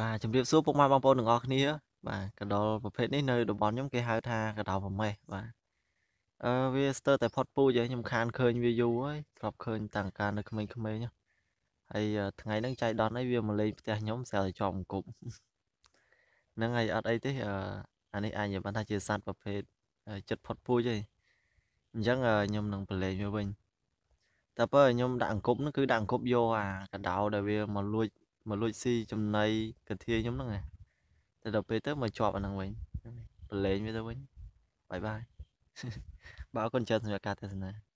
បាទជំរាបសួរពុកម៉ែបងប្អូនទាំងអស់គ្នាបាទកដុលប្រភេទនេះនៅតំបន់ខ្ញុំគេហៅថាកដុលប្រមេះបាទអឺវាស្ទើរតែផុតពូជហើយខ្ញុំខានឃើញវាយូរហើយធ្លាប់ឃើញតាំងកាលនៅក្មេងៗហើយថ្ងៃហ្នឹងចៃដន្យអីវាមកលេងផ្ទះខ្ញុំស្អាលតែជាប់អង្គប់ហ្នឹងហើយអត់អីទេអឺអានេះអាចនិយាយបានថាជាសត្វប្រភេទចិត្តផុតពូជហើយអញ្ចឹងខ្ញុំនឹងប្រឡែងវាវិញតែបើខ្ញុំដាក់អង្គប់ហ្នឹងគឺដាក់អង្គប់យកអាកដៅដែលវាមកលួចមកលួចស៊ីចំណៃកន្ធាខ្ញុំហ្នឹងឯងតែដល់ពេលទៅមកជាប់អាហ្នឹងវិញប្រឡែងវាទៅវិញបាយបាយបាទអរគុណច្រើនសម្រាប់ការទស្សនា